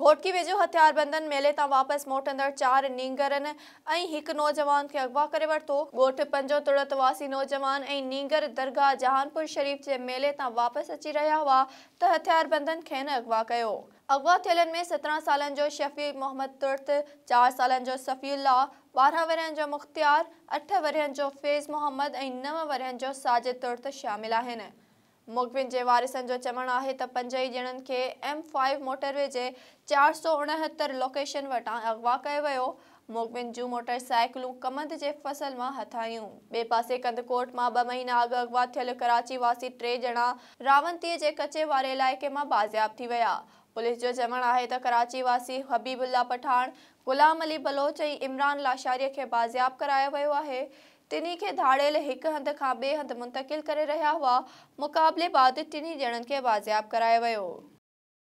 घोटकी वेझो हथियारबंदनि मेले तां वापस मोटंदड़ चार नींगरनि ऐं नौजवान के अगवा कर वरतो घोट पंजो तुड़त वासी नौजवान ऐं नींगर दरगाह जहानपुर शरीफ़ के मेले तां वापस अची रहा हुआ तो हथियारबंदन खे न अगवा कयो अगवा थियलनि में सत्रह साल शफ़ी मोहम्मद तुर्त चार साल जो सफ़ीउल्ला ॿारहं वरहनि जो मुख़्तियार अठ वरहनि जो फैज़ मोहम्मद ऐं नव वरहनि साजिद तुर्त शामिल आहिनि मोगबिन जे वारिसनि जो चवणु आहे त पंज ई ॼणनि खे एम फाइव मोटरवे जे चारि सौ उणहतरि लोकेशन वटां अॻु कयो वियो मोगिन जूं मोटर कमंद जे फसल मां हथायूं ॿिए पासे कंदकोट मां ॿ महीना अॻु अॻुवा थियल कराची वासी टे ॼणा रावंतीअ जे कचे वारे इलाइक़े मां बाज़ियाबु थी विया पुलिस जो चवणु आहे त कराची वासी हबीबुल्ला पठाण ग़ुलाम अली बलोच ऐं इमरान लाशारीअ खे बाज़ियाबु करायो वियो आहे टिन्ही खे धारियलु हिकु हंधि खां ॿिए हंधि मुंतकिल करे रहिया हुआ मुक़ाबले बाद टिनी ॼणनि खे बाज़ियाबु करायो वियो